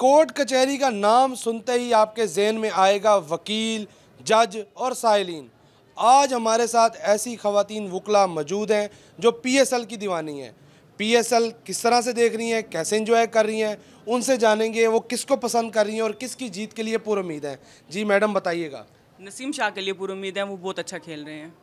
court कचहरी का नाम सुनते ही आपके जहन में आएगा वकील जज और साइलिन आज हमारे साथ ऐसी खवतिन वकला मौजूद हैं जो पीएसएल की दीवानी है पीएसएल किस तरह से देख रही हैं कैसे इंजॉय कर रही हैं उनसे जानेंगे वो किसको पसंद कर रही हैं और किसकी जीत के लिए पूरा उम्मीद है जी मैडम बताइएगा नसीम शाह के लिए पूरी उम्मीद है वो बहुत अच्छा खेल रहे हैं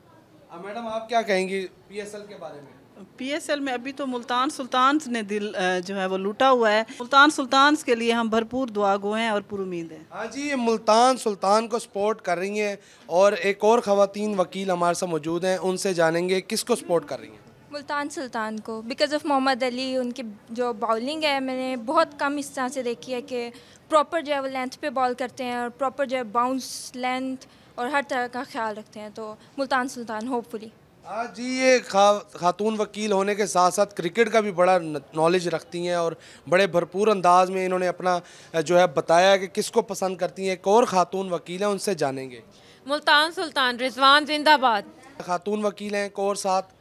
मैडम आप क्या कहेंगी एल के बारे में पीएसएल में अभी तो मुल्तान सुल्तान ने दिल जो है वो लूटा हुआ है मुल्तान सुल्तान के लिए हम भरपूर दुआ गो हैं और पुरुद हैं हाँ जी ये मुल्तान सुल्तान को सपोर्ट कर रही हैं और एक और ख़वान वकील हमारे साथ मौजूद हैं उनसे जानेंगे किस को सपोर्ट कर रही हैं मुल्तान सुल्तान को बिकॉज ऑफ मोहम्मद अली उनकी जो बॉलिंग है मैंने बहुत कम इस तरह से देखी है कि प्रॉपर जो है वो लेंथ पे बॉल करते हैं और प्रॉपर जो है बाउंस लेंथ और हर तरह का ख्याल रखते हैं तो मुल्तान सुल्तान होपफुली हाँ जी ये खा खातून वकील होने के साथ साथ क्रिकेट का भी बड़ा नॉलेज रखती हैं और बड़े भरपूर अंदाज में इन्होंने अपना जो है बताया कि किसको पसंद करती हैं एक और खातून वकील हैं उनसे जानेंगे मुल्तान सुल्तान रिजवान जिंदाबाद खातून वकील हैं एक और साथ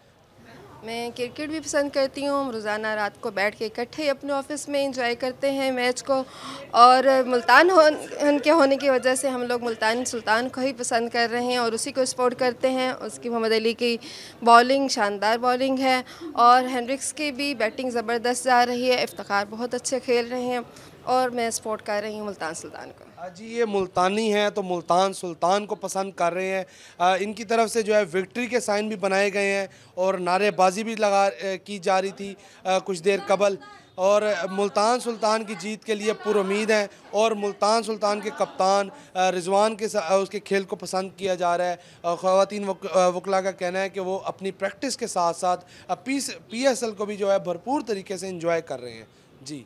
मैं क्रिकेट भी पसंद करती हूँ रोज़ाना रात को बैठ के इकट्ठे अपने ऑफिस में इंजॉय करते हैं मैच को और मुल्तान हो उनके होने की वजह से हम लोग मुल्तान सुल्तान को ही पसंद कर रहे हैं और उसी को सपोर्ट करते हैं उसकी मोहम्मद अली की बॉलिंग शानदार बॉलिंग है और हैंड्रिक्स की भी बैटिंग ज़बरदस्त जा रही है इफ्तार बहुत अच्छे खेल रहे हैं और मैं सपोर्ट कर रही हूँ मुल्तान सुल्तान को हाँ जी ये मुल्तानी हैं तो मुल्तान सुल्तान को पसंद कर रहे हैं इनकी तरफ से जो है विक्ट्री के साइन भी बनाए गए हैं और नारेबाजी भी लगा की जा रही थी कुछ देर कबल और मुल्तान सुल्तान की जीत के लिए पुरुद हैं और मुल्तान सुल्तान के कप्तान रिजवान के उसके खेल को पसंद किया जा रहा है ख़वान वकला का कहना है कि वो अपनी प्रैक्टिस के साथ साथ पी पी एस एल को भी जो है भरपूर तरीके से इंजॉय कर रहे हैं जी